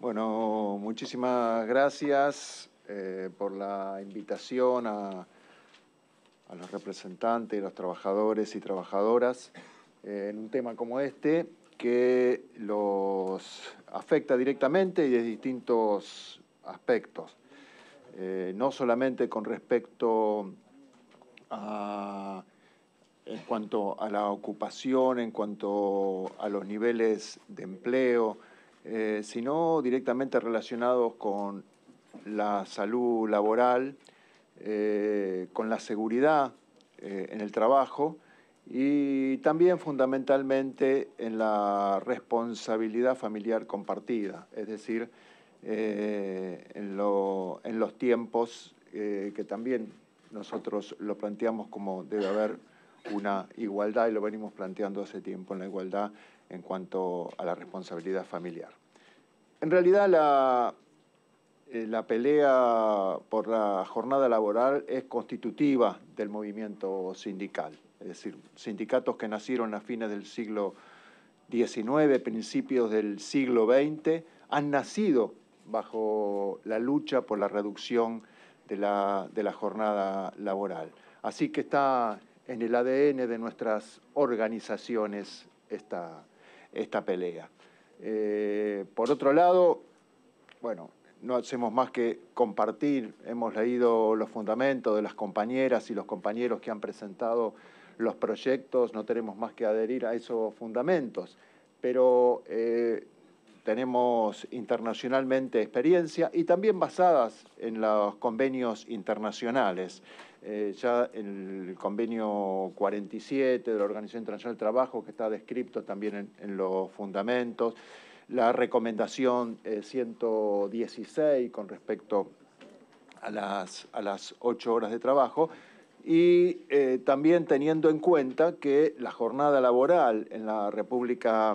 Bueno, muchísimas gracias eh, por la invitación a, los representantes, los trabajadores y trabajadoras eh, en un tema como este que los afecta directamente y de distintos aspectos, eh, no solamente con respecto a en cuanto a la ocupación, en cuanto a los niveles de empleo, eh, sino directamente relacionados con la salud laboral, eh, con la seguridad eh, en el trabajo y también fundamentalmente en la responsabilidad familiar compartida, es decir, en, los tiempos que también nosotros lo planteamos como debe haber una igualdad y lo venimos planteando hace tiempo en la igualdad en cuanto a la responsabilidad familiar. En realidad la, eh, la pelea por la jornada laboral es constitutiva del movimiento sindical, es decir, sindicatos que nacieron a fines del siglo XIX, principios del siglo XX, han nacido bajo la lucha por la reducción de la, de la jornada laboral. Así que está en el ADN de nuestras organizaciones esta esta pelea. Eh, por otro lado, bueno, no hacemos más que compartir, hemos leído los fundamentos de las compañeras y los compañeros que han presentado los proyectos, no tenemos más que adherir a esos fundamentos, pero eh, tenemos internacionalmente experiencia y también basadas en los convenios internacionales. Eh, ya ya el convenio 47 de la Organización Internacional del Trabajo, que está descrito también en, los fundamentos, la recomendación 116 eh, con respecto a las, a las 8 horas de trabajo, y eh, también teniendo en cuenta que la jornada laboral en la República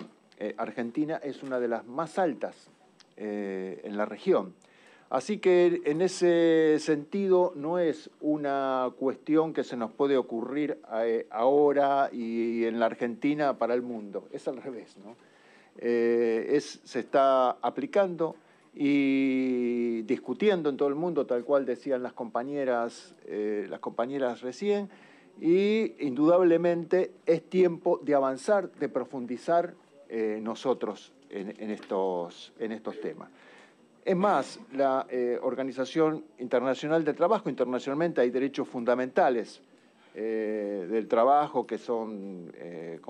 Argentina es una de las más altas en la región. Así que en ese sentido no es una cuestión que se nos puede ocurrir eh, ahora y en la Argentina para el mundo, es al revés, ¿no? Eh, se está aplicando y discutiendo en todo el mundo, tal cual decían las compañeras, eh, las compañeras recién, y indudablemente es tiempo de avanzar, de profundizar nosotros en estos temas. Es más, la eh, Organización Internacional del Trabajo, internacionalmente hay derechos fundamentales eh, del trabajo que son eh,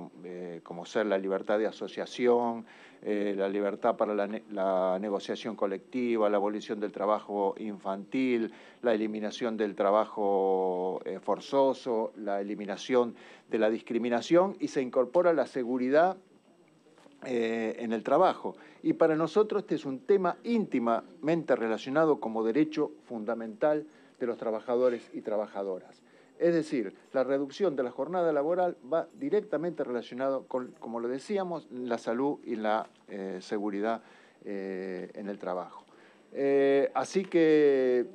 como ser la libertad de asociación, la libertad para la, la, negociación colectiva, la abolición del trabajo infantil, la eliminación del trabajo forzoso, la eliminación de la discriminación y se incorpora la seguridad eh, en el trabajo. Y para nosotros este es un tema íntimamente relacionado como derecho fundamental de los trabajadores y trabajadoras. Es decir, la reducción de la jornada laboral va directamente relacionado con, como lo decíamos, la salud y la eh, seguridad eh, en el trabajo. así que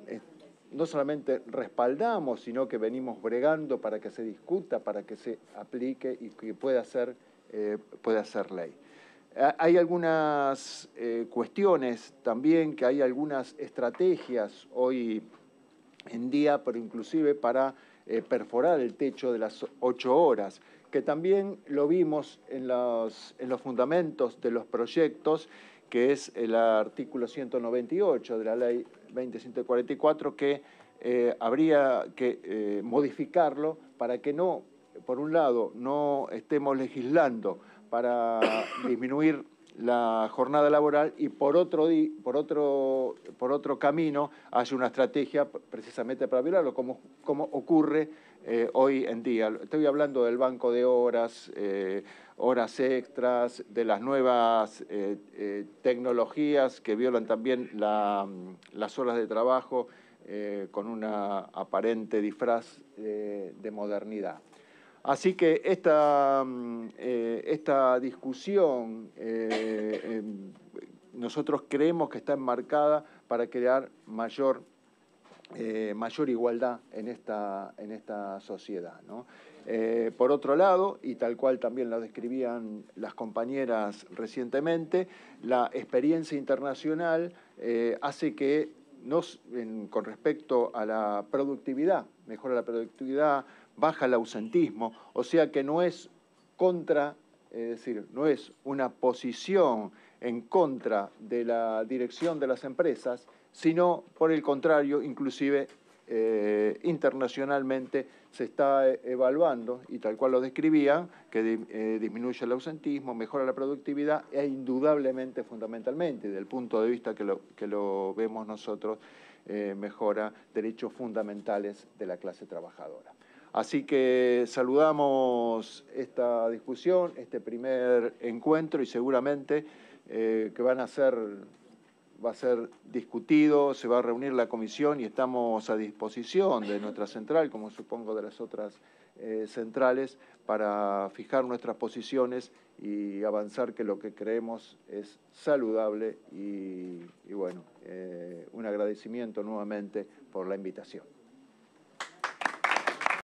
no solamente respaldamos, sino que venimos bregando para que se discuta, para que se aplique y que pueda ser, pueda ser ley. Eh, hay algunas eh, cuestiones también, que hay algunas estrategias hoy en día, pero inclusive para eh, perforar el techo de las ocho horas, que también lo vimos en los, fundamentos de los proyectos, que es el artículo 198 de la ley 20144, que habría que modificarlo para que no, por un lado, no estemos legislando para disminuir la jornada laboral y por otro, por otro, por otro camino hay una estrategia precisamente para violarlo, como, ocurre eh, hoy en día. Estoy hablando del banco de horas, eh, horas extras, de las nuevas eh, tecnologías que violan también las horas de trabajo con una aparente disfraz de modernidad. Así que esta, mm, eh, esta discusión eh, em, nosotros creemos que está enmarcada para crear mayor, eh, mayor igualdad en esta, en esta sociedad. por otro lado, y tal cual también lo describían las compañeras recientemente, la experiencia internacional hace que con respecto a la productividad, mejora la productividad, baja el ausentismo, o sea que no es contra, es decir, no es una posición en contra de la dirección de las empresas, sino por el contrario, inclusive eh, internacionalmente se está eh, evaluando, y tal cual lo describía, que eh, disminuye el ausentismo, mejora la productividad e indudablemente, fundamentalmente, desde el punto de vista que lo, vemos nosotros, mejora derechos fundamentales de la clase trabajadora. Así que saludamos esta discusión, este primer encuentro y seguramente eh, que van a ser, va a ser discutido, se va a reunir la comisión y estamos a disposición de nuestra central, como supongo de las otras eh, centrales, para fijar nuestras posiciones y avanzar que lo que creemos es saludable y, bueno, eh, un agradecimiento nuevamente por la invitación.